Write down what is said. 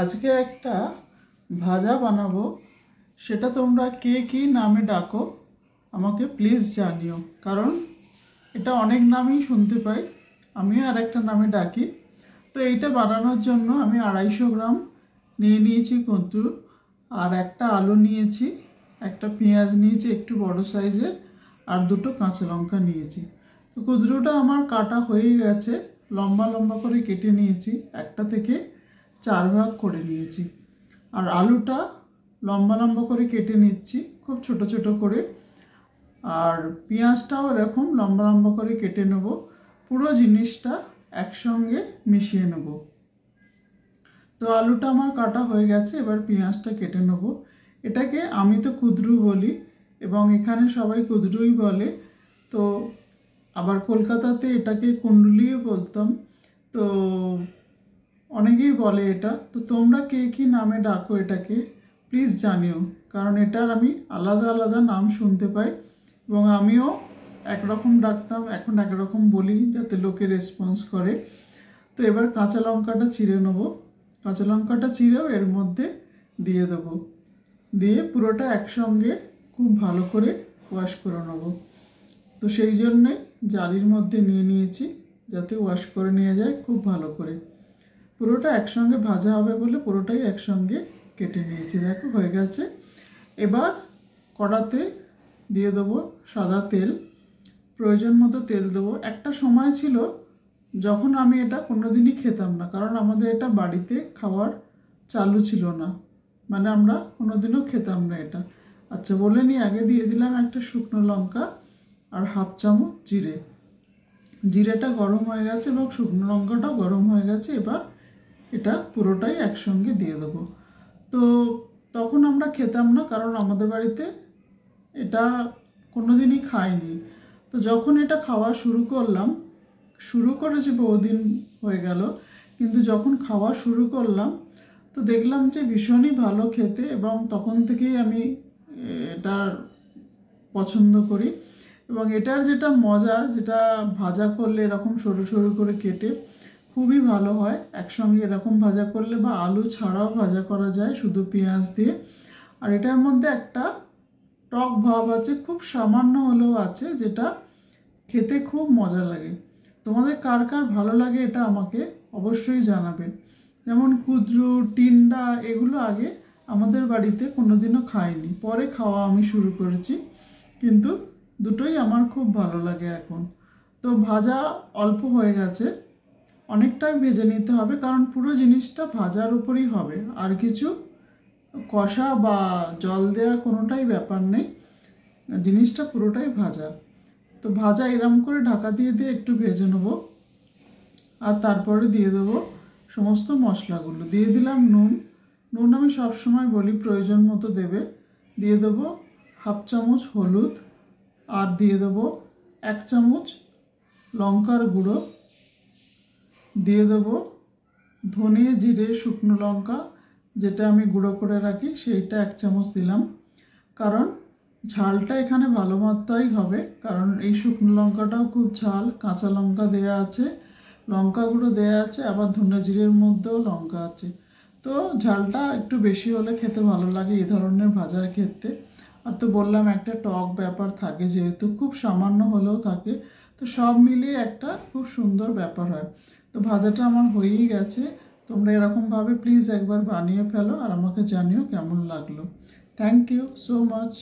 আজকে একটা ভাজা বানাবো সেটা তোমরা কে কী নামে ডাকো আমাকে প্লিজ জানিও কারণ এটা অনেক নামেই শুনতে পাই আমিও আর একটা নামে ডাকি তো এইটা বানানোর জন্য আমি আড়াইশো গ্রাম নিয়ে নিয়েছি কদ্দুর আর একটা আলু নিয়েছি একটা পেঁয়াজ নিয়েছি একটু বড় সাইজের আর দুটো কাঁচা লঙ্কা নিয়েছি তো কুদরুটা আমার কাটা হয়ে গেছে লম্বা লম্বা করে কেটে নিয়েছি একটা থেকে চার ভাগ করে নিয়েছি আর আলুটা লম্বা লম্বা করে কেটে নিচ্ছি খুব ছোট ছোট করে আর পেঁয়াজটাও এরকম লম্বা লম্বা করে কেটে নেব পুরো জিনিসটা একসঙ্গে মিশিয়ে নেব তো আলুটা আমার কাটা হয়ে গেছে এবার পেঁয়াজটা কেটে নেব এটাকে আমি তো কুদরু বলি এবং এখানে সবাই কুদরুই বলে তো আবার কলকাতাতে এটাকে কুণ্ডুলিও বলতাম তো অনেকেই বলে এটা তো তোমরা কে কী নামে ডাকো এটাকে প্লিজ জানিও কারণ এটার আমি আলাদা আলাদা নাম শুনতে পাই এবং আমিও একরকম ডাকতাম এখন একরকম বলি যাতে লোকে রেসপন্স করে তো এবার কাঁচা লঙ্কাটা চিড়ে নেবো কাঁচা লঙ্কাটা চিরেও এর মধ্যে দিয়ে দেব দিয়ে পুরোটা একসঙ্গে খুব ভালো করে ওয়াশ করে নেব তো সেই জন্যে জালির মধ্যে নিয়ে নিয়েছি যাতে ওয়াশ করে নিয়ে যায় খুব ভালো করে পুরোটা একসঙ্গে ভাজা হবে বলে পুরোটাই একসঙ্গে কেটে নিয়েছি দেখো হয়ে গেছে এবার কড়াতে দিয়ে দেবো সাদা তেল প্রয়োজন মতো তেল দেবো একটা সময় ছিল যখন আমি এটা কোনোদিনই খেতাম না কারণ আমাদের এটা বাড়িতে খাওয়ার চালু ছিল না মানে আমরা কোনোদিনও খেতাম না এটা আচ্ছা বলে নিই আগে দিয়ে দিলাম একটা শুকনো লঙ্কা আর হাফ চামচ জিরে জিরেটা গরম হয়ে গেছে এবং শুকনো লঙ্কাটাও গরম হয়ে গেছে এবার এটা পুরোটাই একসঙ্গে দিয়ে দেবো তো তখন আমরা খেতাম না কারণ আমাদের বাড়িতে এটা কোনো দিনই খাইনি তো যখন এটা খাওয়া শুরু করলাম শুরু করেছি বহুদিন হয়ে গেল কিন্তু যখন খাওয়া শুরু করলাম তো দেখলাম যে ভীষণই ভালো খেতে এবং তখন থেকেই আমি এটা পছন্দ করি এবং এটার যেটা মজা যেটা ভাজা করলে এরকম সরু সরু করে কেটে খুবই ভালো হয় একসঙ্গে এরকম ভাজা করলে বা আলু ছাড়াও ভাজা করা যায় শুধু পেঁয়াজ দিয়ে আর এটার মধ্যে একটা টক ভাব আছে খুব সামান্য হলেও আছে যেটা খেতে খুব মজা লাগে তোমাদের কার কার ভালো লাগে এটা আমাকে অবশ্যই জানাবে যেমন কুদ্রু টিন্ডা এগুলো আগে আমাদের বাড়িতে কোনোদিনও খাইনি পরে খাওয়া আমি শুরু করেছি কিন্তু দুটোই আমার খুব ভালো লাগে এখন তো ভাজা অল্প হয়ে গেছে অনেকটাই ভেজে নিতে হবে কারণ পুরো জিনিসটা ভাজার উপরই হবে আর কিছু কষা বা জল দেওয়া কোনোটাই ব্যাপার নেই জিনিসটা পুরোটাই ভাজা তো ভাজা এরম করে ঢাকা দিয়ে দিয়ে একটু ভেজে নেব আর তারপরে দিয়ে দেবো সমস্ত মশলাগুলো দিয়ে দিলাম নুন নুন আমি সবসময় বলি প্রয়োজন মতো দেবে দিয়ে দেবো হাফ চামচ হলুদ আর দিয়ে দেবো এক চামচ লঙ্কার গুঁড়ো দিয়ে দেব ধনে জিরে শুকনো লঙ্কা যেটা আমি গুঁড়ো করে রাখি সেইটা এক চামচ দিলাম কারণ ঝালটা এখানে ভালো মাত্রাই হবে কারণ এই শুকনো লঙ্কাটাও খুব ঝাল কাঁচা লঙ্কা দেয়া আছে লঙ্কা গুঁড়ো দেয়া আছে আবার ধনে জিরের মধ্যেও লঙ্কা আছে তো ঝালটা একটু বেশি হলে খেতে ভালো লাগে এই ধরনের ভাজার ক্ষেত্রে আর তো বললাম একটা টক ব্যাপার থাকে যেহেতু খুব সামান্য হলেও থাকে তো সব মিলিয়ে একটা খুব সুন্দর ব্যাপার হয় তো ভাজাটা আমার হয়েই গেছে তোমরা এরকমভাবে প্লিজ একবার বানিয়ে ফেলো আর আমাকে জানিও কেমন লাগলো থ্যাংক ইউ সো মাচ